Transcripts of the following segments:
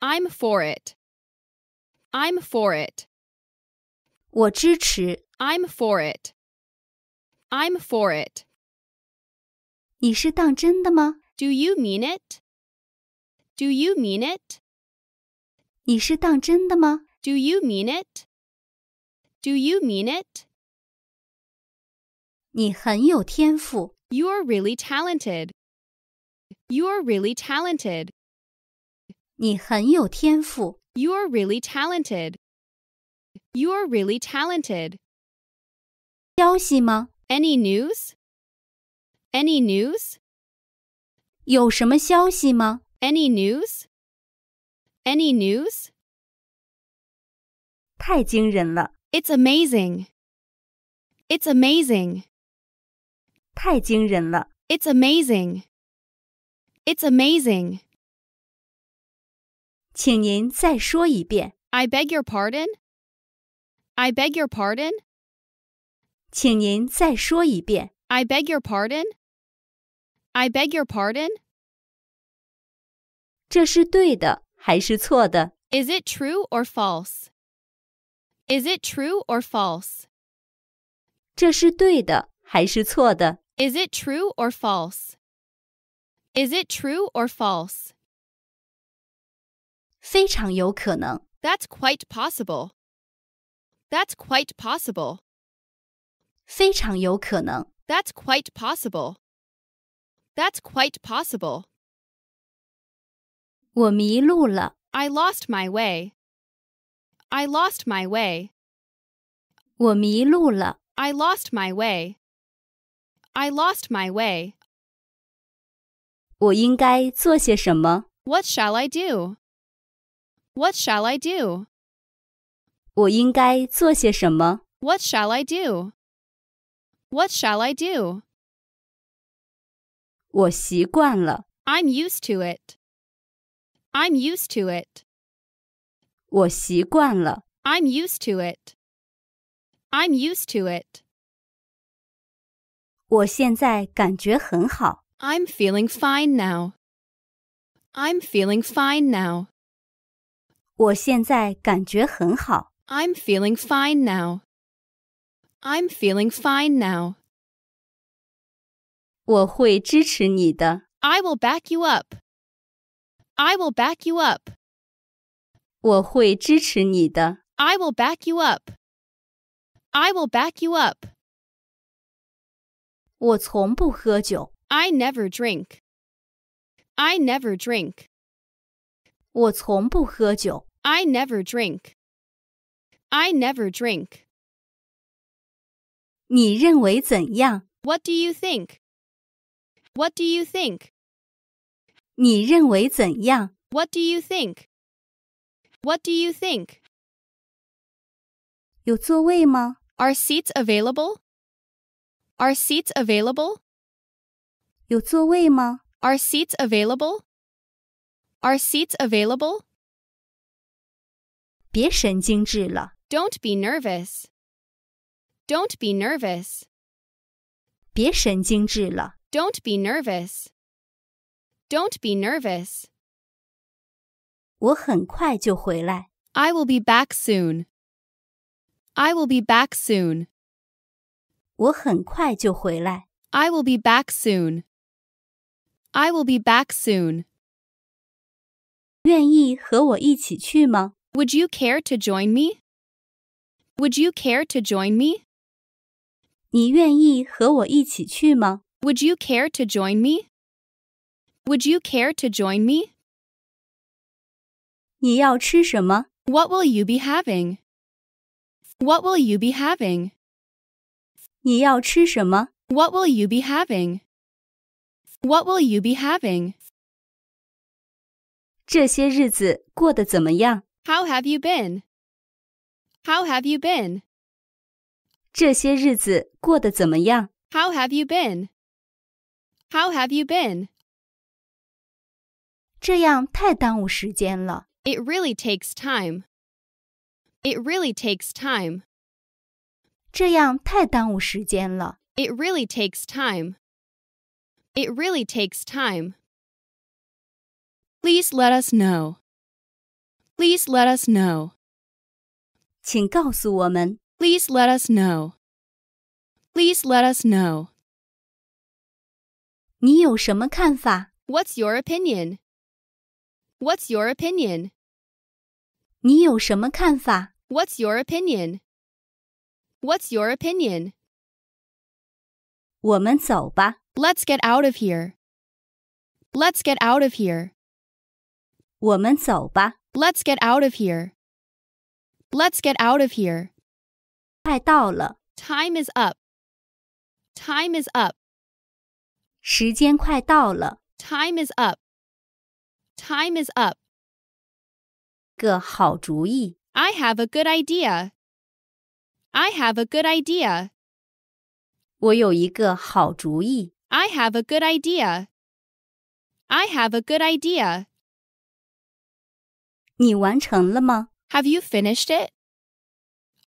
i am for it. I'm for it. i am for it. I'm for it. Do you mean it? Do you mean it? Do you mean it? Do you mean it? 你很有天赋。You are really talented. You are really talented you are really talented. You are really talented. Any news? Any news? Any news? Any news? It's amazing. It's amazing. It's amazing. It's amazing. 请您再说一遍。I beg your pardon. I beg your pardon. 请您再说一遍。I beg your pardon. I beg your pardon. 这是对的还是错的？Is it true or false? Is it true or false? 这是对的还是错的？Is it true or false? Is it true or false? 非常有可能。That's quite possible. That's quite possible. 非常有可能。That's quite possible. That's quite possible. 我迷路了。I lost my way. I lost my way. 我迷路了。I lost my way. I lost my way. 我应该做些什么？What shall I do? What shall I do? 我应该做些什么? What shall I do? What shall I do? 我习惯了。I'm used to it. I'm used to it. 我习惯了。I'm used to it. I'm used to it. 我现在感觉很好。I'm feeling fine now. I'm feeling fine now. 我现在感觉很好。I'm feeling fine now. I'm feeling fine now. 我会支持你的。I will back you up. I will back you up. 我会支持你的。I will back you up. I will back you up. 我从不喝酒。I never drink. I never drink. 我从不喝酒。I never drink. I never drink. 你认为怎样? What do you think? What do you think? 你认为怎样? What do you think? What do you think? 有座位吗? Are seats available? Are seats available? 有座位吗? Are seats available? Are seats available? 别神经质了。Don't be nervous. Don't be nervous. 别神经质了。Don't be nervous. Don't be nervous. 我很快就回来。I will be back soon. I will be back soon. 我很快就回来。I will be back soon. I will be back soon. 愿意和我一起去吗 would you care to join me? Would you care to join me? Would you care to join me? Would you care to join me? What will you be having? What will you be having? What will you be having? What will you be having? 这些日子过得怎么样 how have you been? How have you been? How have you been? How have you been? 这样太耽误时间了。It really takes time. It really takes time. 这样太耽误时间了。It really takes time. It really takes time. Please let us know. Please let us know. 请告诉我们。Please let us know. Please let us know. 你有什么看法？What's your opinion? What's your opinion? 你有什么看法？What's your opinion? What's your opinion? 我们走吧。Let's get out of here. Let's get out of here. 我们走吧。Let's get out of here. Let's get out of here. Time is up. Time is up. Time is up. Time is up. I have a good idea. I have a good idea. I have a good idea. I have a good idea. 你完成了吗？Have you finished it?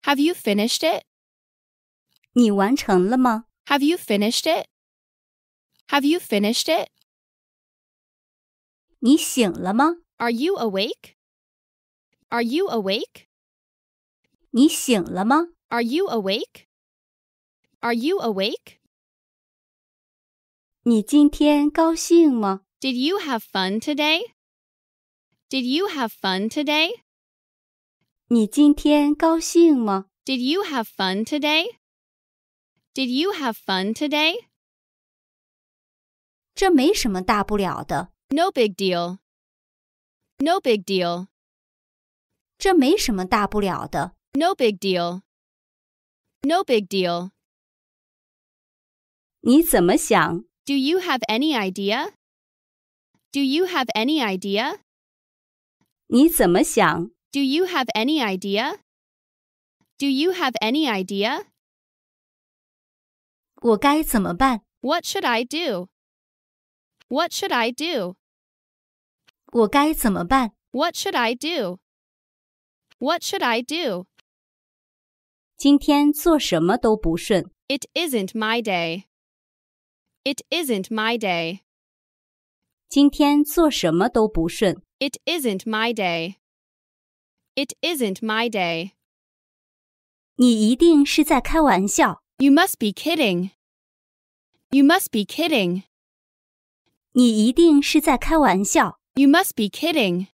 Have you finished it? 你完成了吗？Have you finished it? Have you finished it? 你醒了吗？Are you awake? Are you awake? 你醒了吗？Are you awake? Are you awake? 你今天高兴吗？Did you have fun today? Did you have fun today? 你今天高兴吗? Did you have fun today? Did you have fun today? No big deal. No big deal. No big deal. No big deal. 你怎么想? Do you have any idea? Do you have any idea? 你怎么想? Do you have any idea? Do you have any idea? 我该怎么办? What should I do? What should I do? 我该怎么办? What should I do? What should I do? 今天做什么都不顺. isn't my day. It isn't my day. 今天做什么都不顺. It isn't my day. It isn't my day. You must be kidding. You must be kidding. You must be kidding.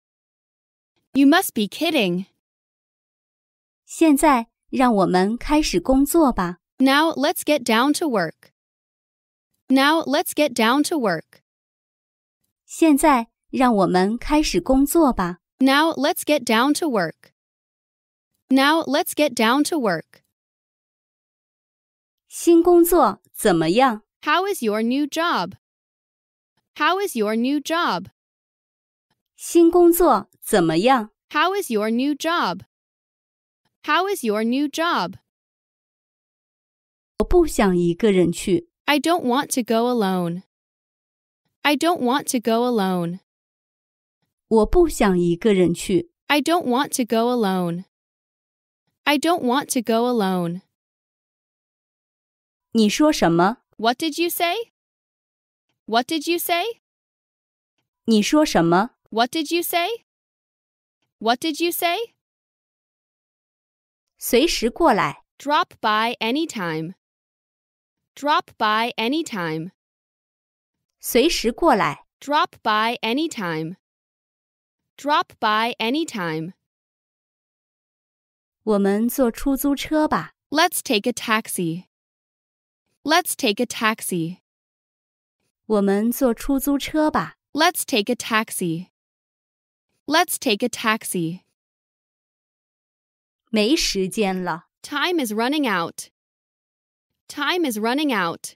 You must be kidding. Now let let's get down to work. Now let's get down to work. 现在让我们开始工作吧。Now let's get down to work. Now let's get down to work. 新工作怎么样？How is your new job? How is your new job? 新工作怎么样？How is your new job? How is your new job? 我不想一个人去。I don't want to go alone. I don't want to go alone. 我不想一个人去。I don't want to go alone. I don't want to go alone. 你说什么? What did you say? What did you say? 你说什么? What did you say? What did you say? 随时过来. Drop by anytime. Drop by anytime. 随时过来. Drop by anytime. Drop by anytime. 我们坐出租车吧。Let's take a taxi. Let's take a taxi. 我们坐出租车吧。Let's take a taxi. Let's take a taxi. 没时间了。Time is running out. Time is running out.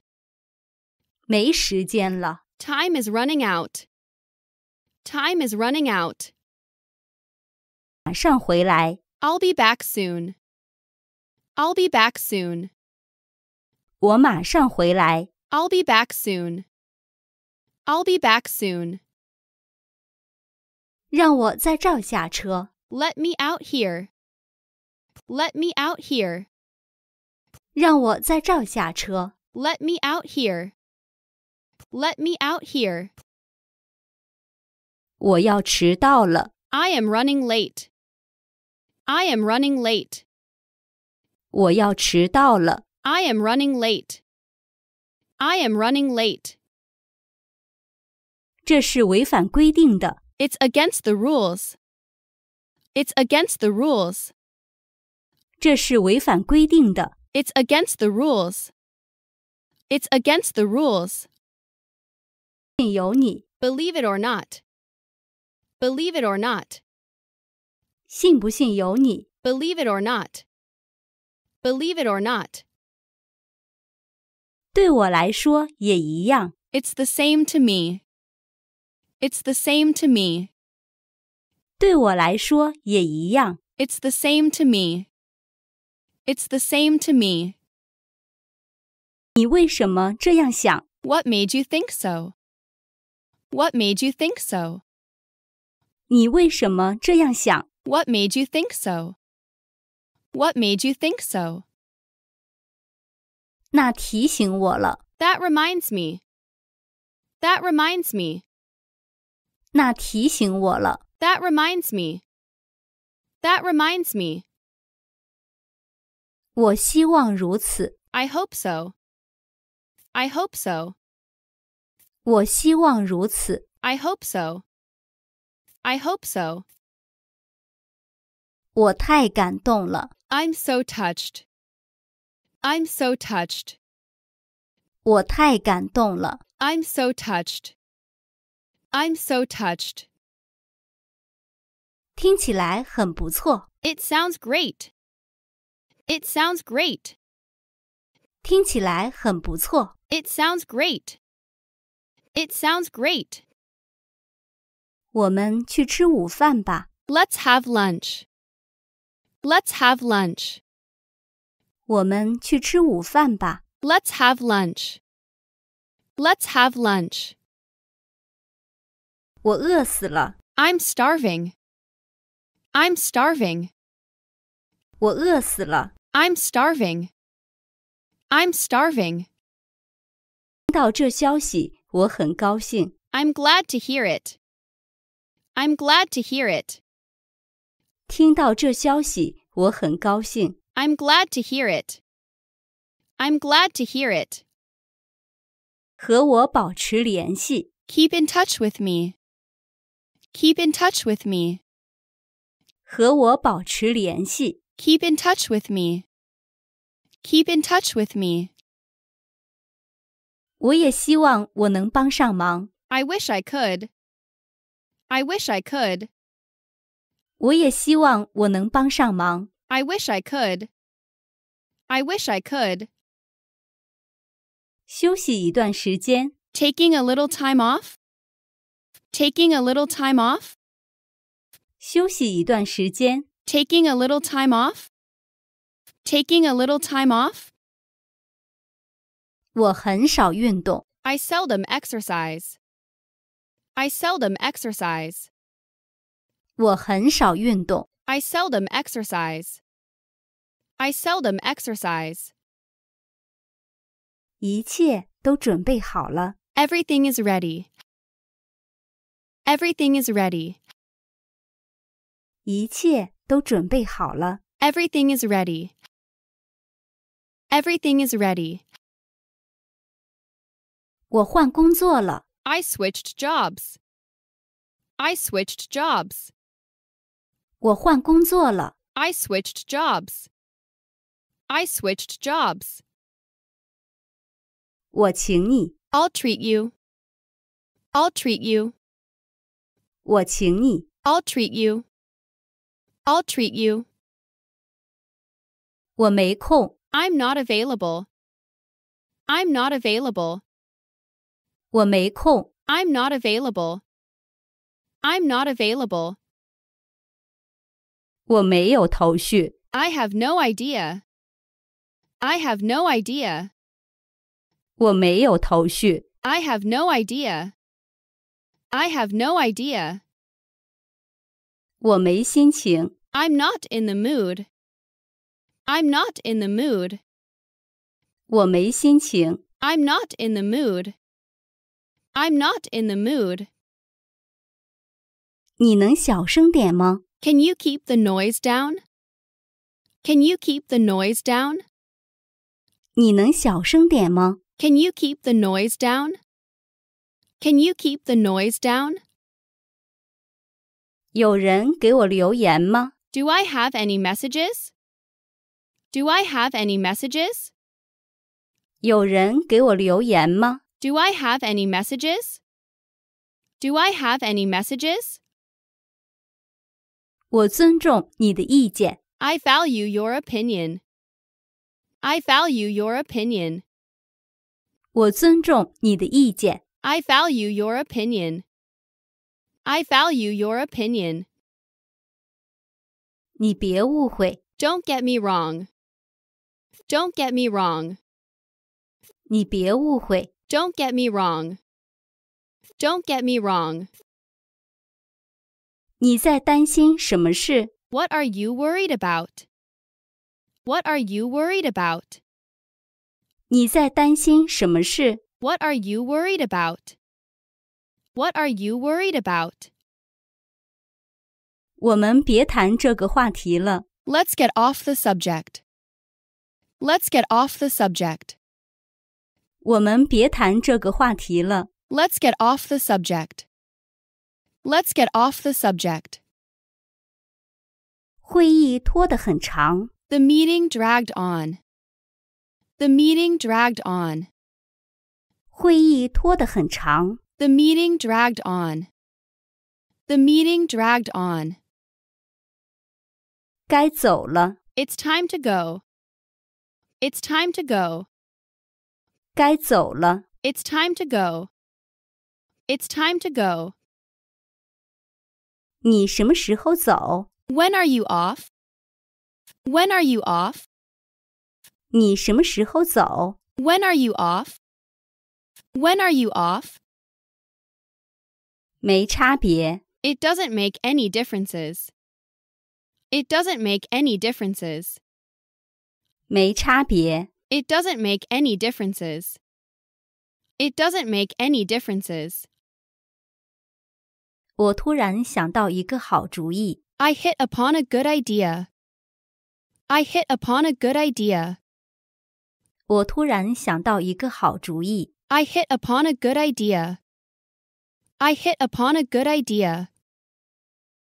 没时间了。Time is running out. Time is running out. 马上回来。I'll be back soon. I'll be back soon. 我马上回来。I'll be back soon. I'll be back soon. 让我在这儿下车。Let me out here. Let me out here. 让我在这儿下车。Let me out here. Let me out here. 我要迟到了。I am running late. I am running late. 我要迟到了。I am running late. I am running late. 这是违反规定的。It's against the rules. It's against the rules. 这是违反规定的。It's against the rules. It's against the rules. Believe it or not. Believe it or not. Believe it or not. Believe it or not. It's the same to me. It's the same to me. It's the same to me. It's the same to me. What made you think so? What made you think so? 你为什么这样想？What made you think so? What made you think so? 那提醒我了。That reminds me. That reminds me. 那提醒我了。That reminds me. That reminds me. 我希望如此。I hope so. I hope so. 我希望如此。I hope so. I hope so. 我太感动了。I'm so touched. I'm so touched. 我太感动了。I'm so touched. I'm so touched. 听起来很不错。It sounds great. It sounds great. 听起来很不错。It sounds great. It sounds great. 我们去吃午饭吧。Let's have lunch. Let's have lunch. 我们去吃午饭吧。Let's have lunch. Let's have lunch. 我饿死了。I'm starving. I'm starving. 我饿死了。I'm starving. I'm starving. 听到这消息，我很高兴。I'm glad to hear it. I'm glad to hear it. 听到这消息，我很高兴。I'm glad to hear it. I'm glad to hear it. 和我保持联系。Keep in touch with me. Keep in touch with me. 和我保持联系。Keep in touch with me. Keep in touch with me. 我也希望我能帮上忙。I wish I could. I wish I could. 我也希望我能帮上忙. I wish I could. I wish I could. 休息一段时间. Taking a little time off. Taking a little time off. 休息一段时间. Taking a little time off. Taking a little time off. 我很少运动. I seldom exercise. I seldom exercise. I seldom exercise. I seldom exercise. Everything is ready. Everything is ready. Everything is ready. Everything is ready. 我换工作了。I switched jobs. I switched jobs. I switched jobs. I switched jobs. i will treat you. I'll treat you. i will treat you. I'll treat you. i am not available. I'm not available i am not available. I'm not available. I have no idea. I have no idea. I have no idea. I have no idea. i am not in the mood. I'm not in the mood. i am not in the mood. I'm not in the mood. 你能小声点吗? Can you keep the noise down? Can you keep the noise down? Can you keep the noise down? Can you keep the noise down? 有人给我留言吗? Do I have any messages? Do I have any messages? 有人给我留言吗? Do I have any messages? Do I have any messages? I value your opinion. I value your opinion. I value your opinion. I value your opinion. do not get me wrong. Don't get me wrong. 你别误会。don't get me wrong. Don't get me wrong. 你在担心什么事? What are you worried about? What are you worried about? 你在担心什么事? What are you worried about? What are you worried about? 我们别谈这个话题了。Let's get off the subject. Let's get off the subject. 我们别谈这个话题了。Let's get off the subject. Let's get off the subject. 会议拖得很长。The meeting dragged on. The meeting dragged on. 会议拖得很长。The meeting dragged on. The meeting dragged on. 该走了。It's time to go. It's time to go. 该走了。It's time to go. It's time to go. 你什么时候走？When are you off? When are you off? 你什么时候走？When are you off? When are you off? 没差别。It doesn't make any differences. It doesn't make any differences. 没差别。it doesn't make any differences. It doesn't make any differences. 我突然想到一个好主意。I hit upon a good idea. I hit upon a good idea. 我突然想到一个好主意。I hit upon a good idea. I hit upon a good idea.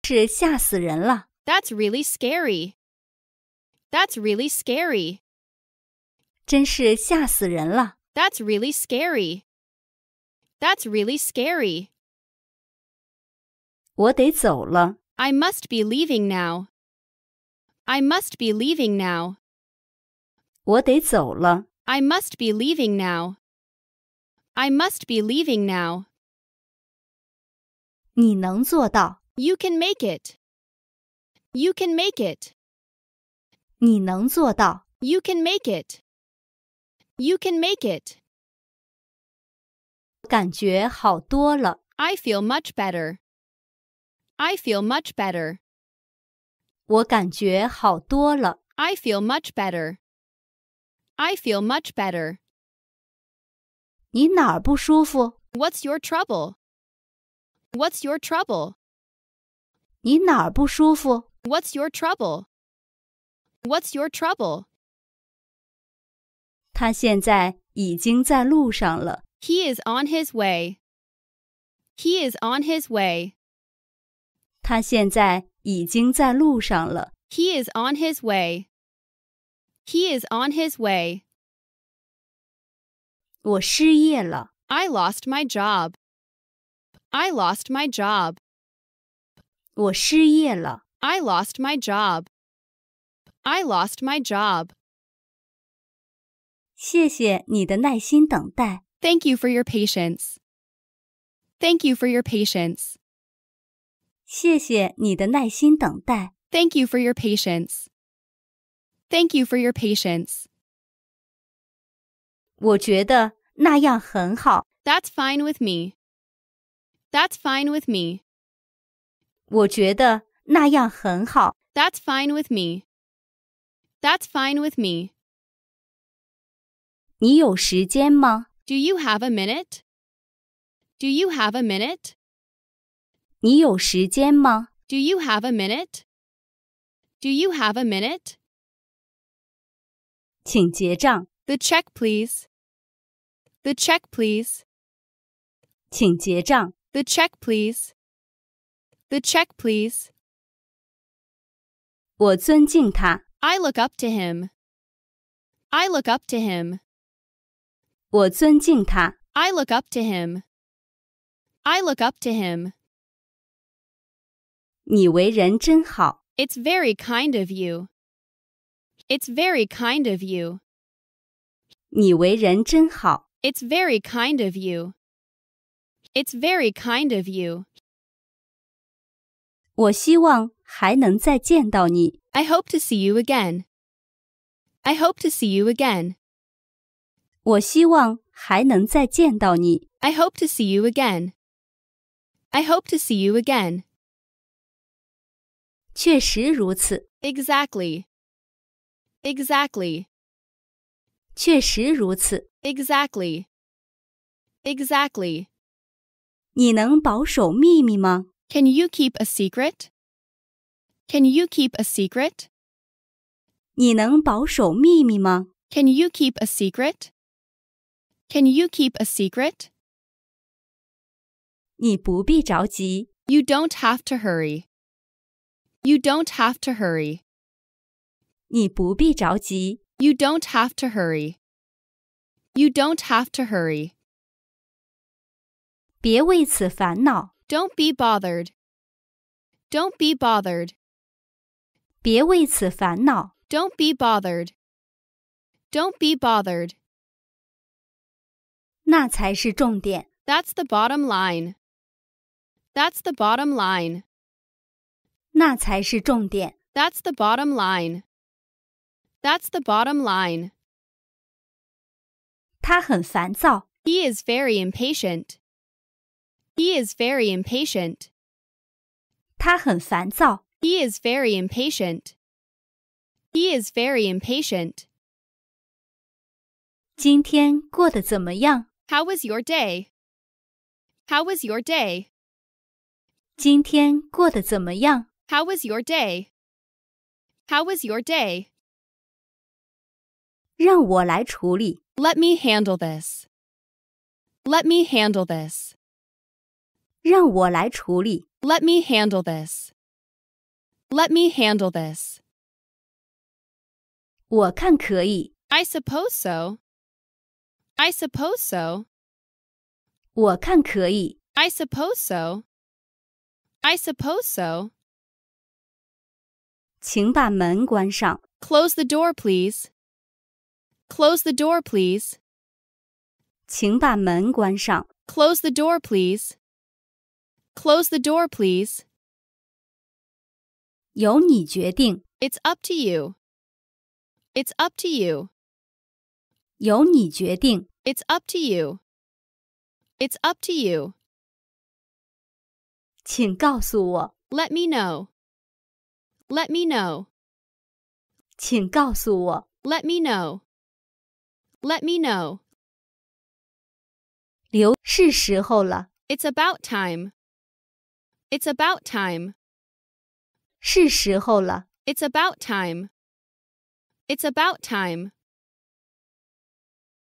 是吓死人了。That's really scary. That's really scary. 真是吓死人了。That's really scary. That's really scary. 我得走了。I must be leaving now. I must be leaving now. 我得走了。I must be leaving now. I must be leaving now. 你能做到。You can make it. You can make it. 你能做到。You can make it. You can make it. 感觉好多了。I feel much better. I feel much better. 我感觉好多了。I feel much better. I feel much better. 你哪儿不舒服？What's your trouble? What's your trouble? 你哪儿不舒服？What's your trouble? What's your trouble? 他现在已经在路上了。He is on his way. He is on his way. 他现在已经在路上了。He is on his way. He is on his way. 我失业了。I lost my job. I lost my job. 我失业了。I lost my job. I lost my job. 谢谢你的耐心等待。Thank you for your patience. Thank you for your patience. 谢谢你的耐心等待。Thank you for your patience. Thank you for your patience. 我觉得那样很好。That's fine with me. That's fine with me. 我觉得那样很好。That's fine with me. That's fine with me. Do you have a minute? Do you have a minute? Do you have a minute? Do you have a minute? 请结账。The check, please. The check, please. 请结账。The check, please. The check, please. 我尊敬他。I look up to him. I look up to him. I look up to him. I look up to him. It's very kind of you. It's very kind of you. It's very kind of you. It's very kind of you. I hope to see you again. I hope to see you again. 我希望还能再见到你。I hope to see you again. I hope to see you again. 确实如此。Exactly. Exactly. 确实如此。Exactly. Exactly. Can you keep a secret? Can you keep a secret? Can you keep a secret? Can you keep a secret? You do don't have to hurry. You don't have to hurry. You do don't have to hurry. You don't have to hurry. do not be bothered. Don't be bothered. do not be bothered. Don't be bothered. 那才是重点。That's the bottom line. That's the bottom line. 那才是重点。That's the bottom line. That's the bottom line. 他很烦躁。He is very impatient. He is very impatient. 他很烦躁。He is very impatient. He is very impatient. 今天过得怎么样？how was your day? How was your day? how was your day? How was your day? Let me handle this. Let me handle this. Let me handle this. Let me handle this. I suppose so. I suppose so. I suppose so. I suppose so. Close the door, please. Close the door, please. Close the door, please. Close the door, please. It's up to you. It's up to you. 由你决定。It's up to you. It's up to you. 请告诉我。Let me know. Let me know. 请告诉我。Let me know. Let me know. 刘，是时候了。It's about time. It's about time. 是时候了。It's about time. It's about time.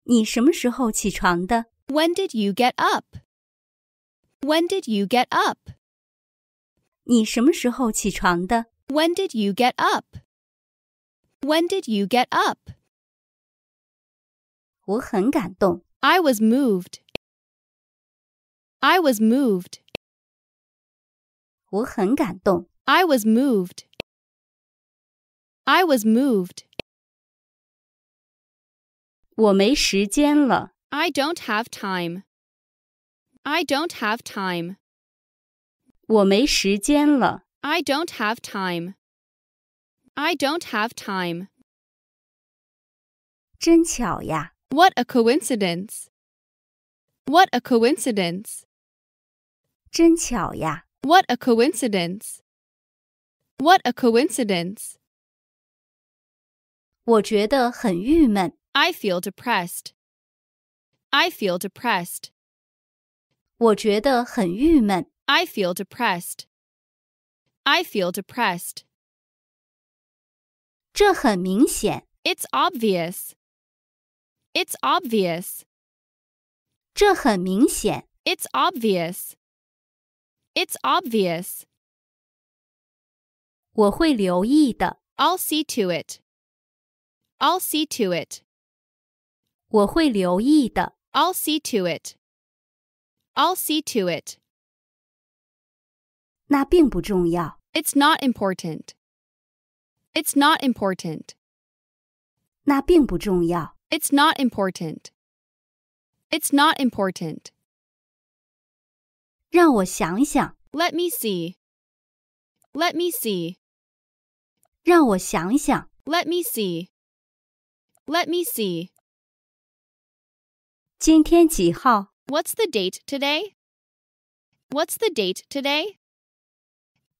你什么时候起床的？When did you get up? When did you get up? 你什么时候起床的？When did you get up? When did you get up? 我很感动。I was moved. I was moved. 我很感动。I was moved. I was moved. I do don't have time. I don't have time. I do don't have time. I don't have time. What a coincidence. What a coincidence. What a coincidence. What a coincidence. 我觉得很郁闷。I feel depressed. I feel depressed. I feel depressed. I feel depressed. It's obvious. It's obvious. It's obvious. It's obvious. i will see to it. I'll see to it. 我会留意的。I'll see to it. I'll see to it. 那并不重要。It's not important. It's not important. 那并不重要。It's not important. It's not important. 让我想想。Let me see. Let me see. 让我想想。Let me see. Let me see. 今天几号? What's the date today? What's the date today?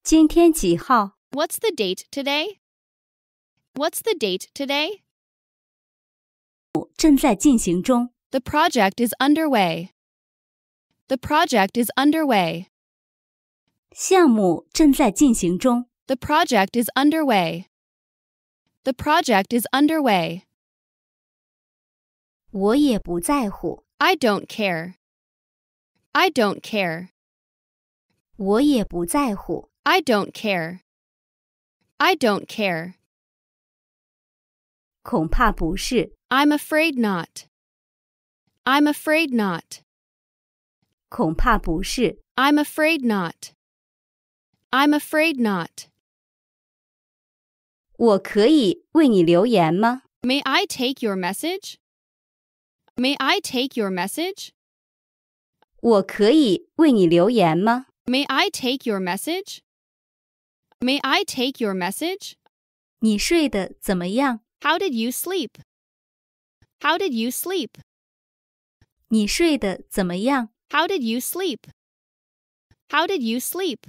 今天几号? What's the date today? What's the date today? 正在进行中. The project is underway. The project is underway. 项目正在进行中. The project is underway. The project is underway. I do don't care. I don't care. I do don't care. I don't care. i am afraid not. I'm afraid not. i am afraid not. I'm afraid not. May I take your message? May I take your message? May I take your message? May I take your message? How did you sleep? How did you sleep? How did you sleep? How did you sleep?